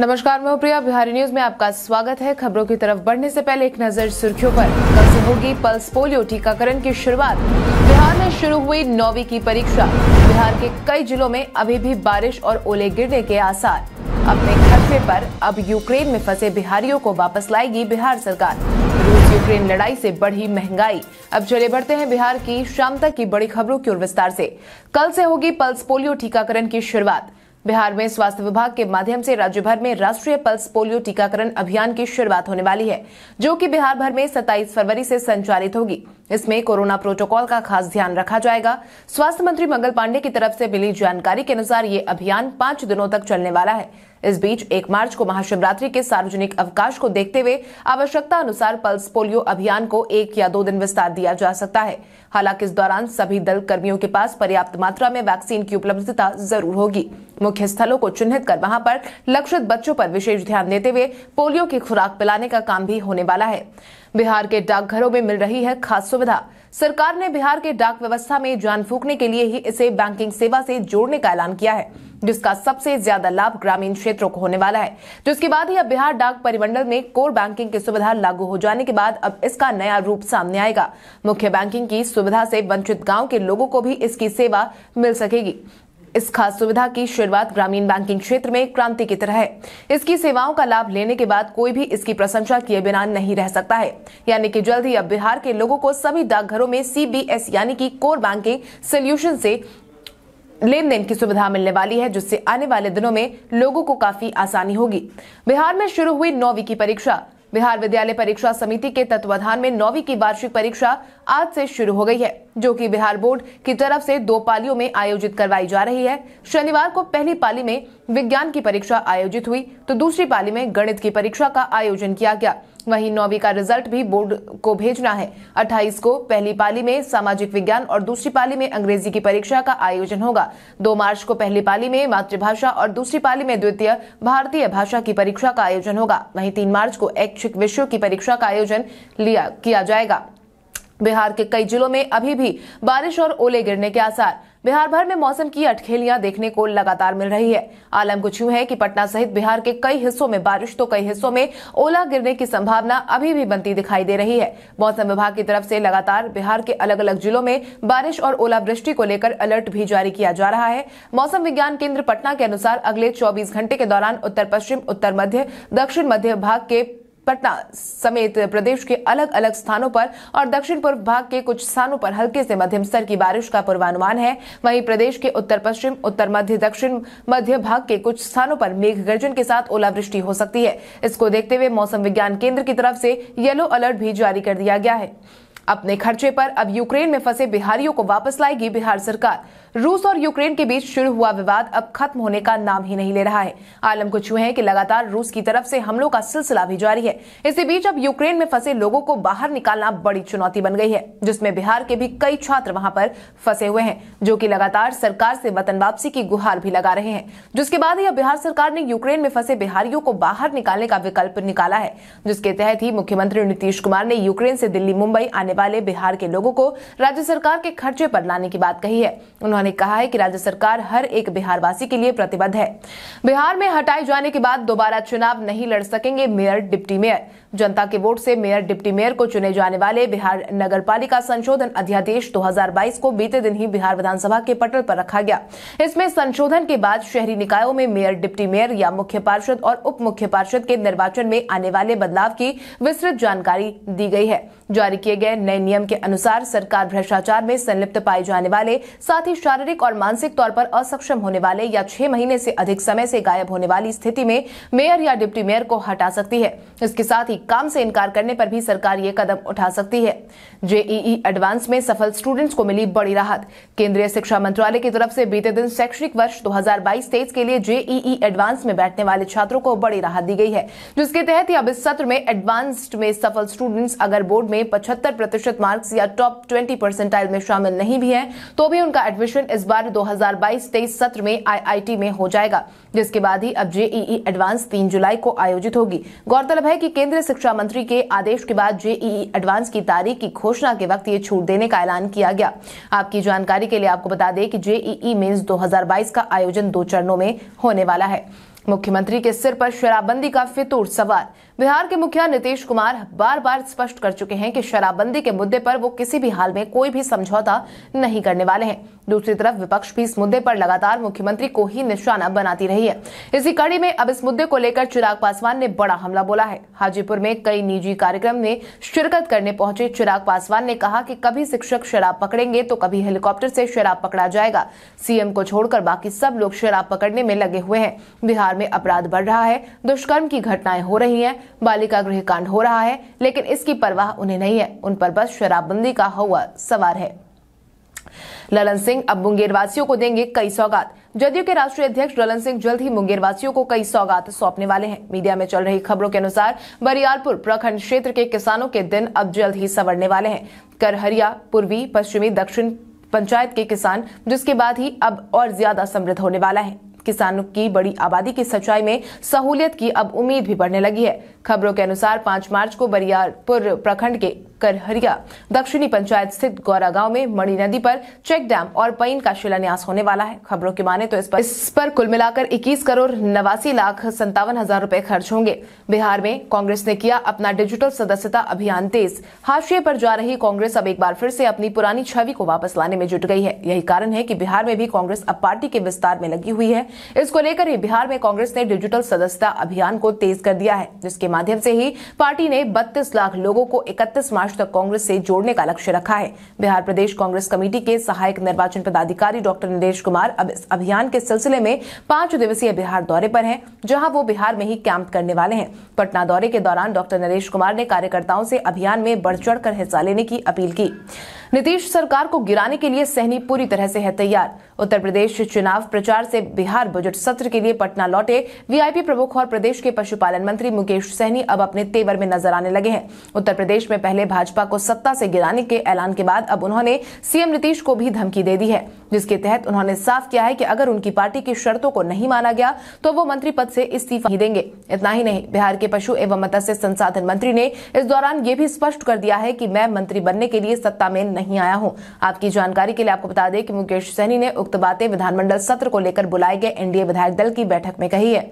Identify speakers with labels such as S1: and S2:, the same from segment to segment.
S1: नमस्कार मैं प्रिया बिहारी न्यूज में आपका स्वागत है खबरों की तरफ बढ़ने से पहले एक नजर सुर्खियों पर कल से होगी पल्स पोलियो टीकाकरण की शुरुआत बिहार में शुरू हुई नौवीं की परीक्षा बिहार के कई जिलों में अभी भी बारिश और ओले गिरने के आसार अपने खर्चे पर अब यूक्रेन में फंसे बिहारियों को वापस लाएगी बिहार सरकार रूस यूक्रेन लड़ाई से बढ़ी महंगाई अब चले बढ़ते हैं बिहार की शाम तक की बड़ी खबरों की ओर विस्तार से कल से होगी पल्स पोलियो टीकाकरण की शुरुआत बिहार में स्वास्थ्य विभाग के माध्यम से राज्य भर में राष्ट्रीय पल्स पोलियो टीकाकरण अभियान की शुरुआत होने वाली है जो कि बिहार भर में 27 फरवरी से संचालित होगी इसमें कोरोना प्रोटोकॉल का खास ध्यान रखा जाएगा स्वास्थ्य मंत्री मंगल पांडे की तरफ से मिली जानकारी के अनुसार ये अभियान पांच दिनों तक चलने वाला है इस बीच एक मार्च को महाशिवरात्रि के सार्वजनिक अवकाश को देखते हुए आवश्यकता अनुसार पल्स पोलियो अभियान को एक या दो दिन विस्तार दिया जा सकता है हालांकि इस दौरान सभी दल कर्मियों के पास पर्याप्त मात्रा में वैक्सीन की उपलब्धता जरूर होगी मुख्य स्थलों को चिन्हित कर वहां पर लक्षित बच्चों पर विशेष ध्यान देते हुए पोलियो की खुराक पिलाने का काम भी होने वाला है बिहार के डाकघरों में मिल रही है खास सुविधा सरकार ने बिहार के डाक व्यवस्था में जान फूकने के लिए ही इसे बैंकिंग सेवा से जोड़ने का ऐलान किया है जिसका सबसे ज्यादा लाभ ग्रामीण क्षेत्रों को होने वाला है जिसके तो बाद ही अब बिहार डाक परिमंडल में कोर बैंकिंग की सुविधा लागू हो जाने के बाद अब इसका नया रूप सामने आएगा मुख्य बैंकिंग की सुविधा से वंचित गांव के लोगों को भी इसकी सेवा मिल सकेगी इस खास सुविधा की शुरुआत ग्रामीण बैंकिंग क्षेत्र में क्रांति की तरह है इसकी सेवाओं का लाभ लेने के बाद कोई भी इसकी प्रशंसा किए बिना नहीं रह सकता है यानी कि जल्द ही अब बिहार के लोगों को सभी डाकघरों में सीबीएस यानी कि कोर बैंकिंग सोल्यूशन से लेन देन की सुविधा मिलने वाली है जिससे आने वाले दिनों में लोगों को काफी आसानी होगी बिहार में शुरू हुई नौवीं की परीक्षा बिहार विद्यालय परीक्षा समिति के तत्वाधान में नौवीं की वार्षिक परीक्षा आज से शुरू हो गई है जो कि बिहार बोर्ड की तरफ से दो पालियों में आयोजित करवाई जा रही है शनिवार को पहली पाली में विज्ञान की परीक्षा आयोजित हुई तो दूसरी पाली में गणित की परीक्षा का आयोजन किया गया वहीं नौवीं का रिजल्ट भी बोर्ड को भेजना है 28 को पहली पाली में सामाजिक विज्ञान और दूसरी पाली में अंग्रेजी की परीक्षा का आयोजन होगा 2 मार्च को पहली पाली में मातृभाषा और दूसरी पाली में द्वितीय भारतीय भाषा की परीक्षा का आयोजन होगा वहीं 3 मार्च को ऐच्छिक विषयों की परीक्षा का आयोजन लिया किया जाएगा बिहार के कई जिलों में अभी भी बारिश और ओले गिरने के आसार बिहार भर में मौसम की अटखेलियां देखने को लगातार मिल रही है आलम कुछ यूं है कि पटना सहित बिहार के कई हिस्सों में बारिश तो कई हिस्सों में ओला गिरने की संभावना अभी भी बनती दिखाई दे रही है मौसम विभाग की तरफ से लगातार बिहार के अलग अलग जिलों में बारिश और ओलावृष्टि को लेकर अलर्ट भी जारी किया जा रहा है मौसम विज्ञान केंद्र पटना के अनुसार अगले चौबीस घंटे के दौरान उत्तर पश्चिम उत्तर मध्य दक्षिण मध्य भाग के पटना समेत प्रदेश के अलग अलग स्थानों पर और दक्षिण पूर्व भाग के कुछ स्थानों पर हल्के से मध्यम स्तर की बारिश का पूर्वानुमान है वहीं प्रदेश के उत्तर पश्चिम उत्तर मध्य दक्षिण मध्य भाग के कुछ स्थानों पर मेघ गर्जन के साथ ओलावृष्टि हो सकती है इसको देखते हुए मौसम विज्ञान केंद्र की तरफ से येलो अलर्ट भी जारी कर दिया गया है अपने खर्चे पर अब यूक्रेन में फंसे बिहारियों को वापस लाएगी बिहार सरकार रूस और यूक्रेन के बीच शुरू हुआ विवाद अब खत्म होने का नाम ही नहीं ले रहा है आलम को छू है कि लगातार रूस की तरफ से हमलों का सिलसिला भी जारी है इसी बीच अब यूक्रेन में फंसे लोगों को बाहर निकालना बड़ी चुनौती बन गई है जिसमें बिहार के भी कई छात्र वहां पर फंसे हुए हैं जो कि लगातार सरकार से वतन वापसी की गुहार भी लगा रहे हैं जिसके बाद ही अब बिहार सरकार ने यूक्रेन में फंसे बिहारियों को बाहर निकालने का विकल्प निकाला है जिसके तहत ही मुख्यमंत्री नीतीश कुमार ने यूक्रेन से दिल्ली मुंबई आने वाले बिहार के लोगों को राज्य सरकार के खर्चे पर लाने की बात कही है उन्होंने उन्होंने कहा है कि राज्य सरकार हर एक बिहारवासी के लिए प्रतिबद्ध है बिहार में हटाए जाने के बाद दोबारा चुनाव नहीं लड़ सकेंगे मेयर डिप्टी मेयर जनता के वोट से मेयर डिप्टी मेयर को चुने जाने वाले बिहार नगर पालिका संशोधन अध्यादेश 2022 को बीते दिन ही बिहार विधानसभा के पटल पर रखा गया इसमें संशोधन के बाद शहरी निकायों में मेयर डिप्टी मेयर या मुख्य पार्षद और उप मुख्य पार्षद के निर्वाचन में आने वाले बदलाव की विस्तृत जानकारी दी गई है जारी किए गए नए नियम के अनुसार सरकार भ्रष्टाचार में संलिप्त पाए जाने वाले साथ ही शारीरिक और मानसिक तौर पर असक्षम होने वाले या छह महीने से अधिक समय से गायब होने वाली स्थिति में मेयर या डिप्टी मेयर को हटा सकती है इसके साथ ही काम से इनकार करने पर भी सरकार ये कदम उठा सकती है जेईई एडवांस में सफल स्टूडेंट्स को मिली बड़ी राहत केंद्रीय शिक्षा मंत्रालय की तरफ से बीते दिन शैक्षणिक वर्ष 2022-23 के लिए जेईई एडवांस में बैठने वाले छात्रों को बड़ी राहत दी गई है जिसके तहत अब इस सत्र में एडवांस्ड में सफल स्टूडेंट्स अगर बोर्ड में पचहत्तर प्रतिशत मार्क्स या टॉप ट्वेंटी परसेंटाइल में शामिल नहीं भी है तो भी उनका एडमिशन इस बार 2022-23 सत्र में आईआईटी में हो जाएगा जिसके बाद ही अब जेईई एडवांस तीन जुलाई को आयोजित होगी गौरतलब है की केंद्रीय शिक्षा मंत्री के आदेश के बाद जेईई एडवांस की तारीख की घोषणा के वक्त ये छूट देने का ऐलान किया गया आपकी जानकारी के लिए आपको बता दें कि जेईई मेंस 2022 का आयोजन दो चरणों में होने वाला है मुख्यमंत्री के सिर पर शराबबंदी का फितूर सवाल बिहार के मुखिया नीतीश कुमार बार बार स्पष्ट कर चुके हैं कि शराबबंदी के मुद्दे पर वो किसी भी हाल में कोई भी समझौता नहीं करने वाले हैं दूसरी तरफ विपक्ष भी इस मुद्दे पर लगातार मुख्यमंत्री को ही निशाना बनाती रही है इसी कड़ी में अब इस मुद्दे को लेकर चिराग पासवान ने बड़ा हमला बोला है हाजीपुर में कई निजी कार्यक्रम में शिरकत करने पहुंचे चिराग पासवान ने कहा कि कभी शिक्षक शराब पकड़ेंगे तो कभी हेलीकॉप्टर से शराब पकड़ा जाएगा सीएम को छोड़कर बाकी सब लोग शराब पकड़ने में लगे हुए हैं बिहार में अपराध बढ़ रहा है दुष्कर्म की घटनाएं हो रही हैं बालिका गृह कांड हो रहा है लेकिन इसकी परवाह उन्हें नहीं है उन पर बस शराबबंदी का हवा सवार है ललन सिंह अब मुंगेर वासियों को देंगे कई सौगात जदयू के राष्ट्रीय अध्यक्ष ललन सिंह जल्द ही मुंगेर वासियों को कई सौगात सौंपने वाले हैं मीडिया में चल रही खबरों के अनुसार बरियालपुर प्रखंड क्षेत्र के किसानों के दिन अब जल्द ही सवरने वाले हैं करहरिया पूर्वी पश्चिमी दक्षिण पंचायत के किसान जिसके बाद ही अब और ज्यादा समृद्ध होने वाला है किसानों की बड़ी आबादी की सच्चाई में सहूलियत की अब उम्मीद भी बढ़ने लगी है खबरों के अनुसार पांच मार्च को बरियारपुर प्रखंड के करहरिया दक्षिणी पंचायत स्थित गौरा गांव में मणि नदी पर चेक डैम और पइन का शिलान्यास होने वाला है खबरों के माने तो इस पर इस पर कुल मिलाकर 21 करोड़ नवासी लाख संतावन हजार रूपए खर्च होंगे बिहार में कांग्रेस ने किया अपना डिजिटल सदस्यता अभियान तेज हाशिए पर जा रही कांग्रेस अब एक बार फिर से अपनी पुरानी छवि को वापस लाने में जुट गई है यही कारण है की बिहार में भी कांग्रेस अब पार्टी के विस्तार में लगी हुई है इसको लेकर ही बिहार में कांग्रेस ने डिजिटल सदस्यता अभियान को तेज कर दिया है जिसके माध्यम से ही पार्टी ने 32 लाख लोगों को 31 मार्च तक कांग्रेस से जोड़ने का लक्ष्य रखा है बिहार प्रदेश कांग्रेस कमेटी के सहायक निर्वाचन पदाधिकारी डॉक्टर नरेश कुमार अब इस अभियान के सिलसिले में पांच दिवसीय बिहार दौरे पर हैं जहां वो बिहार में ही कैंप करने वाले हैं पटना दौरे के दौरान डॉक्टर नरेश कुमार ने कार्यकर्ताओं से अभियान में बढ़ चढ़ हिस्सा लेने की अपील की नीतीश सरकार को गिराने के लिए सहनी पूरी तरह से है तैयार उत्तर प्रदेश चुनाव प्रचार से बिहार बजट सत्र के लिए पटना लौटे वीआईपी प्रमुख और प्रदेश के पशुपालन मंत्री मुकेश सहनी अब अपने तेवर में नजर आने लगे हैं उत्तर प्रदेश में पहले भाजपा को सत्ता से गिराने के ऐलान के बाद अब उन्होंने सीएम नीतीश को भी धमकी दे दी है जिसके तहत उन्होंने साफ किया है कि अगर उनकी पार्टी की शर्तों को नहीं माना गया तो वो मंत्री पद से इस्तीफा ही देंगे इतना ही नहीं बिहार के पशु एवं मत्स्य संसाधन मंत्री ने इस दौरान ये भी स्पष्ट कर दिया है कि मैं मंत्री बनने के लिए सत्ता में नहीं आया हूं आपकी जानकारी के लिए आपको बता दें कि मुकेश सैनी ने उक्त बातें विधानमंडल सत्र को लेकर बुलाए गए एनडीए विधायक दल की बैठक में कही है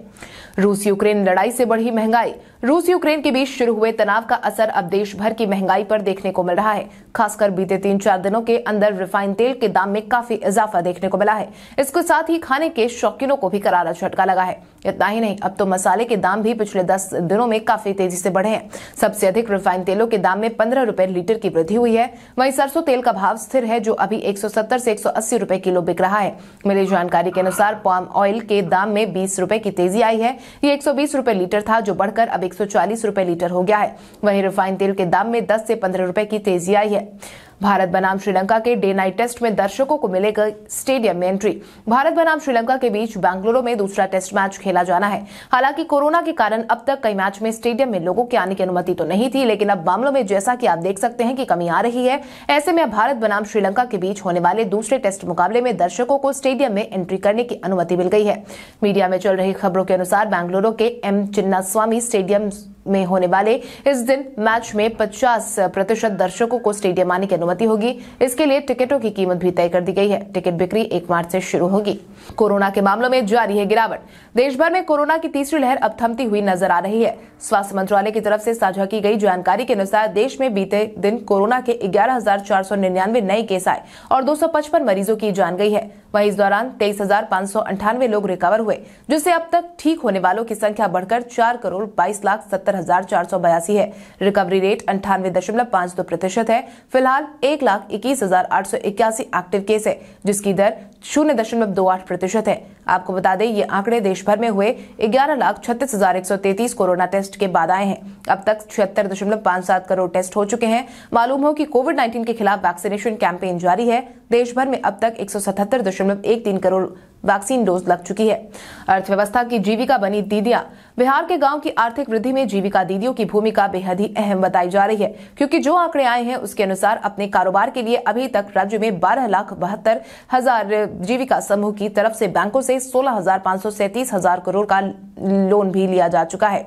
S1: रूस यूक्रेन लड़ाई से बढ़ी महंगाई रूस यूक्रेन के बीच शुरू हुए तनाव का असर अब देश भर की महंगाई पर देखने को मिल रहा है खासकर बीते तीन चार दिनों के अंदर रिफाइन तेल के दाम में काफी इजाफा देखने को मिला है इसके साथ ही खाने के शौकीनों को भी करारा झटका लगा है इतना ही नहीं अब तो मसाले के दाम भी पिछले दस दिनों में काफी तेजी से बढ़े हैं सबसे अधिक रिफाइन तेलों के दाम में पंद्रह रूपए लीटर की वृद्धि हुई है वहीं सरसों तेल का भाव स्थिर है जो अभी एक से एक सौ किलो बिक रहा है मिली जानकारी के अनुसार पाम ऑयल के दाम में बीस रूपए की तेजी आई है ये एक सौ लीटर था जो बढ़कर अब एक रुपए लीटर हो गया है वहीं रिफाइन तेल के दाम में दस से पंद्रह रुपए की तेजी आई है भारत बनाम श्रीलंका के डे नाइट टेस्ट में दर्शकों को मिलेगा स्टेडियम में एंट्री भारत बनाम श्रीलंका के बीच बेंगलुरु में दूसरा टेस्ट मैच खेला जाना है हालांकि कोरोना के कारण अब तक कई मैच में स्टेडियम में लोगों के आने की अनुमति तो नहीं थी लेकिन अब मामलों में जैसा की आप देख सकते हैं की कमी आ रही है ऐसे में भारत बनाम श्रीलंका के बीच होने वाले दूसरे टेस्ट मुकाबले में दर्शकों को स्टेडियम में एंट्री करने की अनुमति मिल गई है मीडिया में चल रही खबरों के अनुसार बेंगलुरु के एम स्वामी स्टेडियम में होने वाले इस दिन मैच में 50 प्रतिशत दर्शकों को स्टेडियम आने की अनुमति होगी इसके लिए टिकटों की कीमत भी तय कर दी गई है टिकट बिक्री एक मार्च से शुरू होगी कोरोना के मामलों में जारी है गिरावट देश भर में कोरोना की तीसरी लहर अब थमती हुई नजर आ रही है स्वास्थ्य मंत्रालय की तरफ से साझा की गई जानकारी के अनुसार देश में बीते दिन कोरोना के ग्यारह नए केस आए और दो मरीजों की जान गई है वहीं इस दौरान तेईस लोग रिकवर हुए जिससे अब तक ठीक होने वालों की संख्या बढ़कर चार करोड़ बाईस लाख सत्तर हजार चार सौ बयासी है रिकवरी रेट अंठानवे दशमलव पाँच दो प्रतिशत है फिलहाल एक लाख इक्कीस हजार आठ सौ इक्यासी एक्टिव केस है जिसकी दर शून्य दशमलव दो आठ प्रतिशत है आपको बता दें ये आंकड़े देश भर में हुए ग्यारह लाख छत्तीस हजार एक सौ तैतीस कोरोना टेस्ट के बाद आए हैं अब तक छिहत्तर दशमलव पाँच सात करोड़ टेस्ट हो चुके हैं मालूम हो कि कोविड नाइन्टीन के खिलाफ वैक्सीनेशन कैंपेन जारी है देश भर में अब तक एक सौ सतहत्तर दशमलव एक तीन करोड़ वैक्सीन डोज लग चुकी है अर्थव्यवस्था की जीविका बनी दीदिया बिहार के गांव की आर्थिक वृद्धि में जीविका दीदियों की भूमिका बेहद ही अहम बताई जा रही है क्योंकि जो आंकड़े आए हैं उसके अनुसार अपने कारोबार के लिए अभी तक राज्य में बारह लाख बहत्तर हजार जीविका समूह की तरफ से बैंकों से सोलह हजार पाँच सौ सैंतीस हजार करोड़ का लोन भी लिया जा चुका है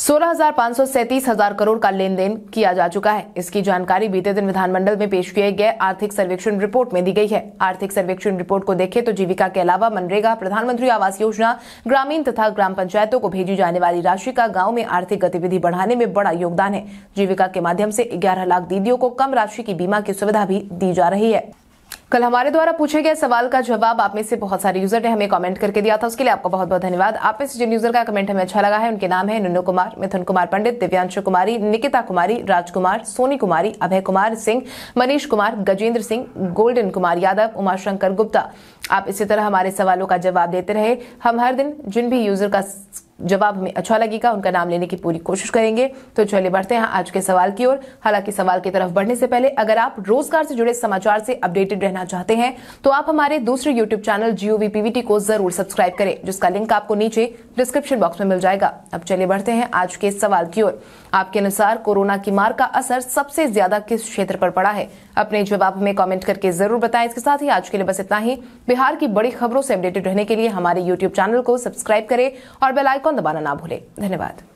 S1: सोलह हजार पाँच सौ सैंतीस हजार करोड़ का लेन देन किया जा चुका है इसकी जानकारी बीते दिन विधानमंडल में पेश किए गए आर्थिक सर्वेक्षण रिपोर्ट में दी गई है आर्थिक सर्वेक्षण रिपोर्ट को देखें तो जीविका के अलावा मनरेगा प्रधानमंत्री आवास योजना ग्रामीण तथा ग्राम पंचायतों को भेजी जाने वाली राशि का गाँव में आर्थिक गतिविधि बढ़ाने में बड़ा योगदान है जीविका के माध्यम से ग्यारह लाख दीदियों को कम राशि की बीमा की सुविधा भी दी जा रही है कल हमारे द्वारा पूछे गए सवाल का जवाब आप में से बहुत सारे यूजर ने हमें कमेंट करके दिया था उसके लिए आपका बहुत बहुत धन्यवाद आप में से जिन यूजर का कमेंट हमें अच्छा लगा है उनके नाम है नुनू कुमार मिथुन कुमार पंडित दिव्यांशु कुमारी निकिता कुमारी राजकुमार सोनी कुमारी अभय कुमार सिंह मनीष कुमार गजेंद्र सिंह गोल्डन कुमार यादव उमाशंकर गुप्ता आप इसी तरह हमारे सवालों का जवाब देते रहे हम हर दिन जिन भी यूजर का जवाब हमें अच्छा लगेगा उनका नाम लेने की पूरी कोशिश करेंगे तो चलिए बढ़ते हैं आज के सवाल की ओर हालांकि सवाल की तरफ बढ़ने से पहले अगर आप रोजगार से जुड़े समाचार से अपडेटेड रहना चाहते हैं तो आप हमारे दूसरे यूट्यूब चैनल जीओवीपीवीटी वीपीवीटी को जरूर सब्सक्राइब करें जिसका लिंक आपको नीचे डिस्क्रिप्शन बॉक्स में मिल जाएगा अब चलिए बढ़ते हैं आज के सवाल की ओर आपके अनुसार कोरोना की मार का असर सबसे ज्यादा किस क्षेत्र पर पड़ा है अपने जवाब में कमेंट करके जरूर बताएं इसके साथ ही आज के लिए बस इतना ही बिहार की बड़ी खबरों से अपडेटेड रहने के लिए हमारे यूट्यूब चैनल को सब्सक्राइब करें और बेलाइकॉन दबाना ना भूले धन्यवाद